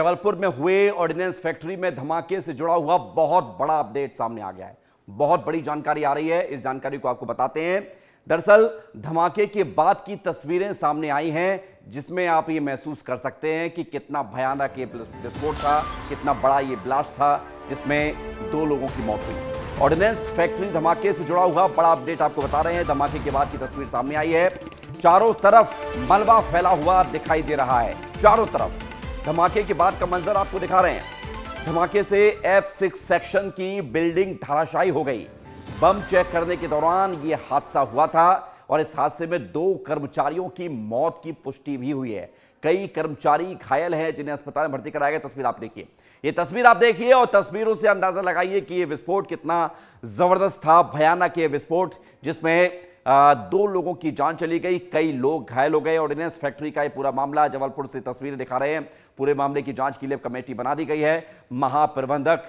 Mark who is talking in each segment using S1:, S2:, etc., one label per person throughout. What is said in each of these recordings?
S1: जबलपुर में हुए ordnance factory में धमाके से जुड़ा हुआ बहुत बड़ा अपडेट सामने आ गया है बहुत बड़ी जानकारी आ रही है इस जानकारी को आपको बताते हैं दरअसल धमाके के बाद की तस्वीरें सामने आई हैं जिसमें आप ये महसूस कर सकते हैं कि कितना भयानक ये विस्फोट था कितना बड़ा ये ब्लास्ट था जिसमें दो लोगों की मौत हुई ऑर्डिनेंस फैक्ट्री धमाके से जुड़ा हुआ बड़ा अपडेट आपको बता रहे हैं धमाके के बाद की तस्वीर सामने आई है चारों तरफ मलबा फैला हुआ दिखाई दे रहा है चारों तरफ धमाके के बाद का मंजर आपको दिखा रहे हैं धमाके से एफ सिक्स सेक्शन की बिल्डिंग धराशायी हो गई बम चेक करने के दौरान यह हादसा हुआ था और इस हादसे में दो कर्मचारियों की मौत की पुष्टि भी हुई है कई कर्मचारी घायल हैं जिन्हें अस्पताल में भर्ती कराया गया तस्वीर आप देखिए ये तस्वीर आप देखिए और तस्वीरों से अंदाजा लगाइए कि यह विस्फोट कितना जबरदस्त था भयानक यह विस्फोट जिसमें दो लोगों की जान चली गई कई लोग घायल हो गए ऑर्डिनेंस फैक्ट्री का ये पूरा मामला जबलपुर से तस्वीरें दिखा रहे हैं पूरे मामले की जांच के लिए कमेटी बना दी गई है महाप्रबंधक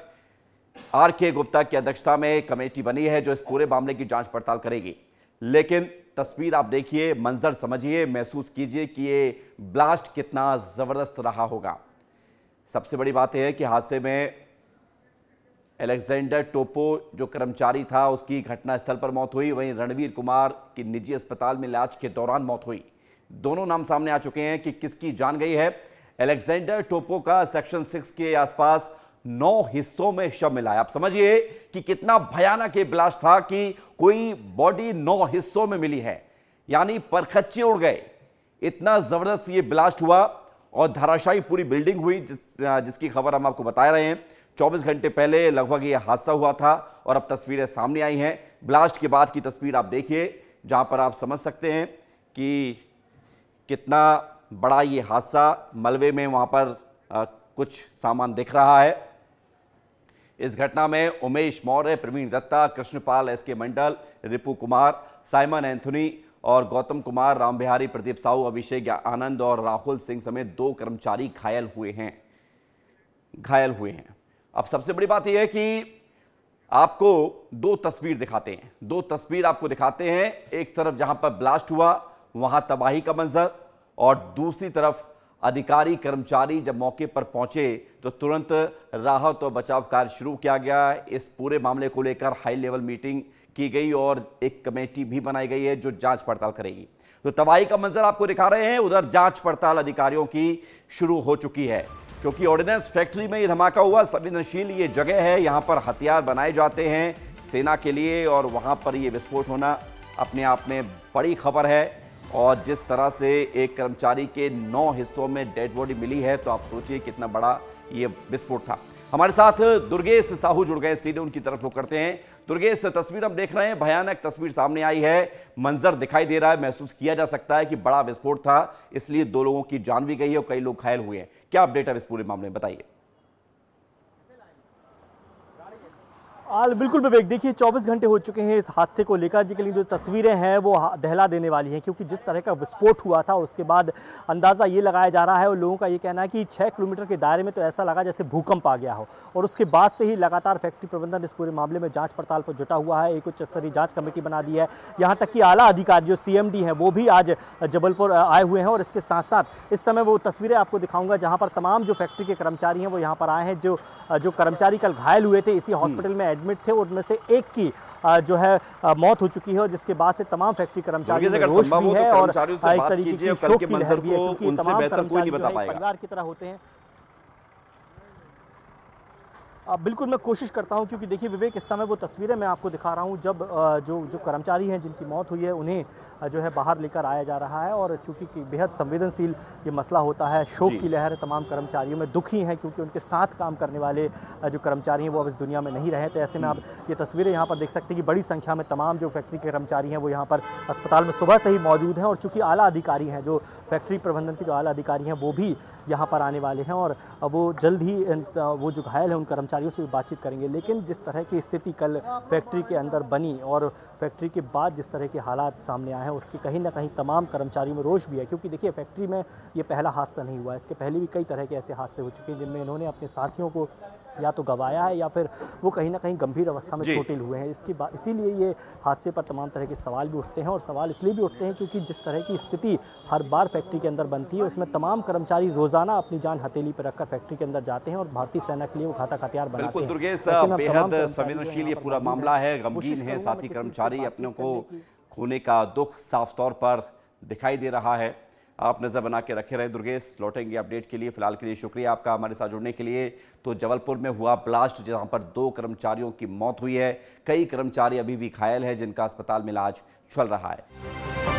S1: आर के गुप्ता की अध्यक्षता में कमेटी बनी है जो इस पूरे मामले की जांच पड़ताल करेगी लेकिन तस्वीर आप देखिए मंजर समझिए महसूस कीजिए कि ये ब्लास्ट कितना ज़बरदस्त रहा होगा सबसे बड़ी बात यह है कि हादसे में एलेक्जेंडर टोपो जो कर्मचारी था उसकी घटनास्थल पर मौत हुई वहीं रणवीर कुमार की निजी अस्पताल में इलाज के दौरान मौत हुई दोनों नाम सामने आ चुके हैं कि किसकी जान गई है एलेक्जेंडर टोपो का सेक्शन सिक्स के आसपास नौ हिस्सों में शव मिला है आप समझिए कि कितना भयानक ये ब्लास्ट था कि कोई बॉडी नौ हिस्सों में मिली है यानी परखच्चे उड़ गए इतना जबरदस्त ये ब्लास्ट हुआ और धाराशाही पूरी बिल्डिंग हुई जिस, जिसकी खबर हम आपको बता रहे हैं 24 घंटे पहले लगभग ये हादसा हुआ था और अब तस्वीरें सामने आई हैं ब्लास्ट के बाद की तस्वीर आप देखिए जहाँ पर आप समझ सकते हैं कि कितना बड़ा ये हादसा मलबे में वहाँ पर आ, कुछ सामान दिख रहा है इस घटना में Umesh Maurya Praveen Datta Krishnapal S K Mandal Ripu Kumar Simon Anthony और गौतम कुमार राम बिहारी प्रदीप साहू अभिषेक आनंद और राहुल सिंह समेत दो कर्मचारी घायल हुए हैं घायल हुए हैं अब सबसे बड़ी बात यह है कि आपको दो तस्वीर दिखाते हैं दो तस्वीर आपको दिखाते हैं एक तरफ जहां पर ब्लास्ट हुआ वहां तबाही का मंजर और दूसरी तरफ अधिकारी कर्मचारी जब मौके पर पहुंचे तो तुरंत राहत और बचाव कार्य शुरू किया गया इस पूरे मामले को लेकर हाई लेवल मीटिंग की गई और एक कमेटी भी बनाई गई है जो जांच पड़ताल करेगी तो तबाही का मंजर आपको दिखा रहे हैं उधर जांच पड़ताल अधिकारियों की शुरू हो चुकी है क्योंकि ऑर्डिनेंस फैक्ट्री में ये धमाका हुआ संवेदनशील ये जगह है यहाँ पर हथियार बनाए जाते हैं सेना के लिए और वहाँ पर ये विस्फोट होना अपने आप में बड़ी खबर है और जिस तरह से एक कर्मचारी के नौ हिस्सों में डेड बॉडी मिली है तो आप सोचिए कितना बड़ा ये विस्फोट था हमारे साथ दुर्गेश साहू जुड़ गए सीधे उनकी तरफ रुख करते हैं दुर्गेश तस्वीर हम देख रहे हैं भयानक तस्वीर सामने आई है मंजर दिखाई दे रहा है महसूस किया जा सकता है कि बड़ा विस्फोट था इसलिए दो लोगों की जान भी गई है और कई लोग घायल हुए हैं क्या अपडेट है इस पूरे मामले में बताइए
S2: आल बिल्कुल विवेक देखिए 24 घंटे हो चुके हैं इस हादसे को लेकर लेकिन जो तस्वीरें हैं वो दहला देने वाली हैं क्योंकि जिस तरह का विस्फोट हुआ था उसके बाद अंदाज़ा ये लगाया जा रहा है और लोगों का ये कहना है कि 6 किलोमीटर के दायरे में तो ऐसा लगा जैसे भूकंप आ गया हो और उसके बाद से ही लगातार फैक्ट्री प्रबंधन इस पूरे मामले में जाँच पड़ताल पर जुटा हुआ है एक उच्च स्तरीय जाँच कमेटी बना दी है यहाँ तक कि आला अधिकारी जो सी हैं वो भी आज जबलपुर आए हुए हैं और इसके साथ साथ इस समय वो तस्वीरें आपको दिखाऊंगा जहाँ पर तमाम जो फैक्ट्री के कर्मचारी हैं वो यहाँ पर आए हैं जो जो कर्मचारी कल घायल हुए थे इसी हॉस्पिटल में एडमिट थे उनमें से एक की जो है मौत हो चुकी है और जिसके बाद से तमाम फैक्ट्री कर्मचारी तो भी है और एक तरीके की परिवार की तरह होते हैं बिल्कुल मैं कोशिश करता हूं क्योंकि देखिए विवेक इस समय वो तस्वीरें मैं आपको दिखा रहा हूं जब जो जो कर्मचारी हैं जिनकी मौत हुई है उन्हें जो है बाहर लेकर आया जा रहा है और चूँकि बेहद संवेदनशील ये मसला होता है शोक की लहर तमाम कर्मचारियों में दुखी हैं क्योंकि उनके साथ काम करने वाले जो कर्मचारी हैं वो अब इस दुनिया में नहीं रहे तो ऐसे में आप ये तस्वीरें यहाँ पर देख सकते हैं कि बड़ी संख्या में तमाम जो फैक्ट्री के कर्मचारी हैं वो यहाँ पर अस्पताल में सुबह से ही मौजूद हैं और चूँकि आला अधिकारी हैं जो फैक्ट्री प्रबंधन के जो आला अधिकारी हैं वो भी यहाँ पर आने वाले हैं और वो जल्द ही वो जो घायल हैं उन कर्मचारियों से भी बातचीत करेंगे लेकिन जिस तरह की स्थिति कल फैक्ट्री के अंदर बनी और फैक्ट्री के बाद जिस तरह के हालात सामने आए है उसके कहीं ना कहीं तमाम कर्मचारियों में रोष भी है क्योंकि देखिए फैक्ट्री में ये पहला हादसा नहीं हुआ है इसके पहले भी कई तरह के ऐसे हादसे हो चुके हैं जिनमें इन्होंने अपने साथियों को या तो गवाया है या फिर वो कहीं ना कहीं गंभीर अवस्था में चोटिल हुए हैं इसकी बात इसीलिए ये हादसे पर तमाम तरह के सवाल भी उठते हैं और सवाल इसलिए भी उठते हैं क्योंकि जिस तरह की स्थिति हर बार फैक्ट्री के अंदर बनती है उसमें तमाम कर्मचारी रोजाना अपनी जान हथेली पर रखकर फैक्ट्री के अंदर जाते हैं और भारतीय सेना के लिए वो घाता हथियार बनाते हैं बेहद संवेदनशील ये पूरा मामला है गंभीर है साथी
S1: कर्मचारी अपने को खोने का दुख साफ तौर पर दिखाई दे रहा है आप नज़र बना के रखे रहें दुर्गेश लौटेंगे अपडेट के लिए फिलहाल के लिए शुक्रिया आपका हमारे साथ जुड़ने के लिए तो जबलपुर में हुआ ब्लास्ट जहां पर दो कर्मचारियों की मौत हुई है कई कर्मचारी अभी भी घायल हैं जिनका अस्पताल में इलाज चल रहा है